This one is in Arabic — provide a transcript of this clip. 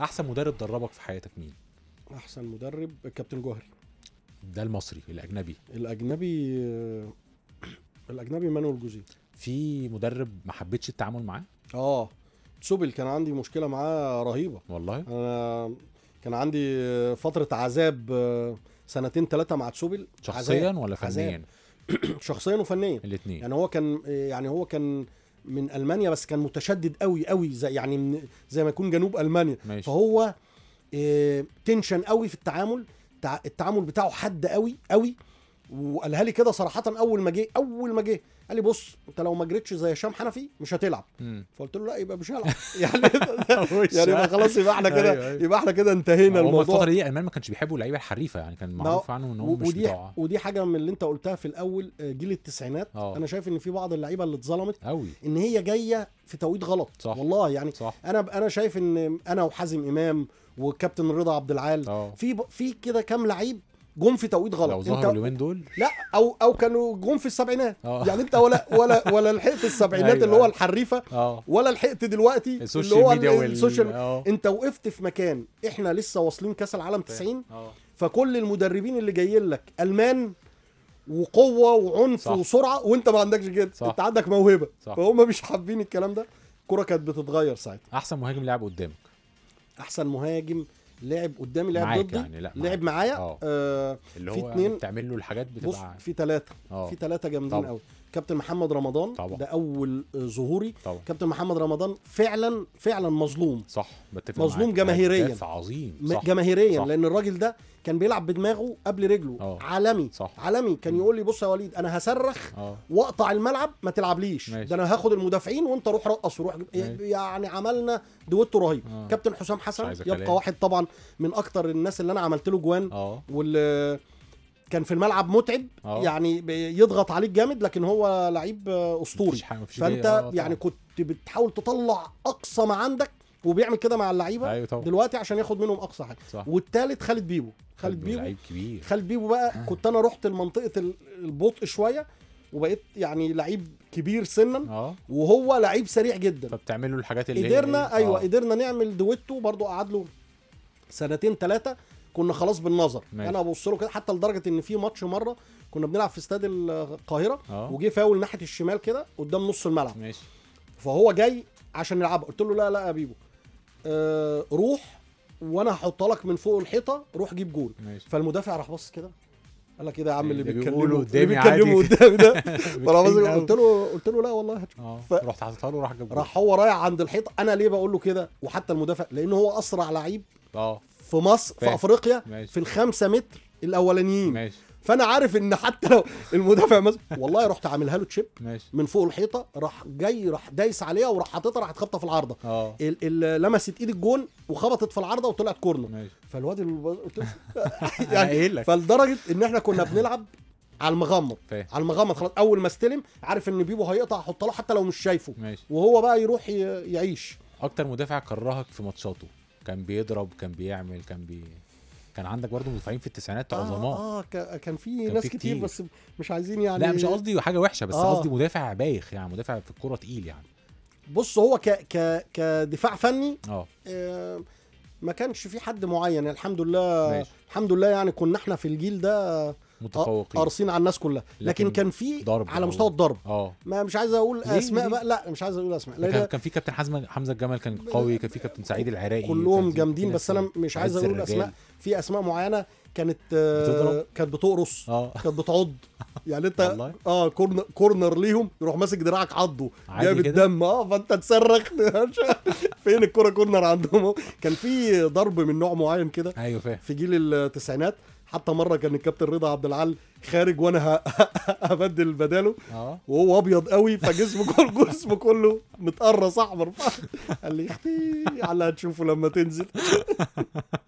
احسن مدرب دربك في حياتك مين احسن مدرب كابتن جوهري ده المصري الاجنبي الاجنبي الاجنبي مانويل جوزيه في مدرب ما حبيتش التعامل معاه اه تسوبل كان عندي مشكله معاه رهيبه والله انا كان عندي فتره عذاب آه، سنتين ثلاثه مع تسوبل شخصيا عذاب. ولا فنيا عذاب. شخصيا وفنيا الاثنين يعني هو كان يعني هو كان من المانيا بس كان متشدد قوي قوي زي يعني من زي ما يكون جنوب المانيا ماشي. فهو تنشن آه، قوي في التعامل التعامل بتاعه حد قوي قوي وقالها لي كده صراحه اول ما جه اول ما جه قال لي بص انت لو ما جريتش زي هشام حنفي مش هتلعب فقلت له لا يبقى مش هلعب يعني يعني يبقى خلاص يبقى احنا كده أيوة، أيوة. يبقى احنا كده انتهينا الموضوع الفتره دي المان ما كانش بيحبوا اللعيبه الحريفه يعني كان معروف عنه ان هو مش ودي ودي حاجه من اللي انت قلتها في الاول آه، جيل التسعينات آه. انا شايف ان في بعض اللعيبه اللي اتظلمت أوي ان هي جايه في توقيت غلط صح. والله يعني صح. انا انا شايف ان انا وحازم امام وكابتن رضا عبد العال آه. في في كده كام لعيب جم في توقيت غلط لو ظهروا اليومين دول لا او او كانوا جم في السبعينات أوه. يعني انت ولا ولا ولا لحقت السبعينات أيوة. اللي هو الحريفه أوه. ولا لحقت دلوقتي اللي هو السوشيال ميديا آه. انت وقفت في مكان احنا لسه واصلين كاس العالم 90 أوه. فكل المدربين اللي جايين لك المان وقوه وعنف صح. وسرعه وانت ما عندكش كده انت عندك موهبه فهم مش حابين الكلام ده الكوره كانت بتتغير ساعتها احسن مهاجم لعب قدامك احسن مهاجم لعب قدامي لعب ضدي يعني لا لعب معايا آه, آه، اللي هو في اتنين بتعمل له الحاجات بتبقى بص في ثلاثه آه. في ثلاثه جامدين قوي كابتن محمد رمضان طبعا. ده اول ظهوري طبعا. كابتن محمد رمضان فعلا فعلا مظلوم صح بتفق مظلوم جماهيريا عظيم صح. جماهيريا صح. لان الراجل ده كان بيلعب بدماغه قبل رجله أوه. عالمي صح. عالمي كان يقول لي بص يا وليد انا هصرخ آه. واقطع الملعب ما تلعبليش ماشي. ده انا هاخد المدافعين وانت روح رقص وروح يعني عملنا دويتو رهيب آه. كابتن حسام حسن يبقى واحد طبعا من اكتر الناس اللي انا عملت له جوان آه. واللي كان في الملعب متعب أوه. يعني يضغط عليك جامد لكن هو لعيب اسطوري مفيش مفيش فانت أوه. يعني كنت بتحاول تطلع اقصى ما عندك وبيعمل كده مع اللعيبه أيوة دلوقتي عشان ياخد منهم اقصى حاجه والثالث خالد بيبو خالد بيبو لعيب كبير خالد بيبو بقى آه. كنت انا رحت لمنطقه البطء شويه وبقيت يعني لعيب كبير سنا أوه. وهو لعيب سريع جدا فبتعمل له الحاجات اللي قدرنا ايوه آه. قدرنا نعمل دويتو برضو قعد له سنتين ثلاثه كنا خلاص بالنظر ماشي. انا ابص له كده حتى لدرجه ان في ماتش مره كنا بنلعب في استاد القاهره آه. وجه فاول ناحيه الشمال كده قدام نص الملعب ماشي فهو جاي عشان نلعبها قلت له لا لا يا بيبو آه روح وانا هحطها لك من فوق الحيطه روح جيب جول ماشي. فالمدافع راح بص كده قال لك ايه ده يا عم اللي بيتكلموا قدامي بيتكلموا قدامي ده قلت له قلت له لا والله آه. ف... رحت حاططها له راح جاب راح هو رايح عند الحيطه انا ليه بقول له كده وحتى المدافع لان هو اسرع لعيب اه في مصر في افريقيا ماشي. في الخمسة متر الاولانيين ماشي. فانا عارف ان حتى لو المدافع مثلا والله رحت عاملها له تشيب ماشي. من فوق الحيطه راح جاي راح دايس عليها وراح حاططها راحت خابطه في العارضه آه. لمست ايد الجون وخبطت في العارضه وطلعت كورنر فالواد يعني فلدرجه ان احنا كنا بنلعب على المغمض فيه. على المغمض خلاص اول ما استلم عارف ان بيبو هيقطع احط له حتى لو مش شايفه ماشي. وهو بقى يروح يعيش اكتر مدافع كرهك في ماتشاته كان بيضرب كان بيعمل كان بي كان عندك برضه مدافعين في التسعينات آه، عظماء اه, آه كان في ناس كتير, كتير بس مش عايزين يعني لا مش قصدي حاجه وحشه بس آه. قصدي مدافع بايخ يعني مدافع في الكوره تقيل يعني بص هو ك ك كدفاع فني اه, آه ما كانش في حد معين الحمد لله ماشي. الحمد لله يعني كنا احنا في الجيل ده متفوقين قارصين على الناس كلها لكن, لكن كان في ضرب على يعني. مستوى الضرب اه ما مش عايز اقول اسماء بقى لا مش عايز اقول اسماء كان, كان في كابتن حزم حمزه الجمل كان قوي كان في كابتن سعيد العراقي كلهم جامدين بس انا مش عايز اقول اسماء في اسماء معينه كانت آه، بتضرب كانت بتقرص اه كانت بتعض يعني انت اه كورنر كورنر ليهم يروح ماسك دراعك عضه جاب الدم اه فانت تصرخ فين الكوره كورنر عندهم كان في ضرب من نوع معين كده ايوه فاهم في جيل التسعينات حتى مره كان الكابتن رضا عبد العال خارج وانا هبدل بداله آه. وهو ابيض قوي فجسمه كله جسمه كله متقرص احمر قال لي اختي على هتشوفه لما تنزل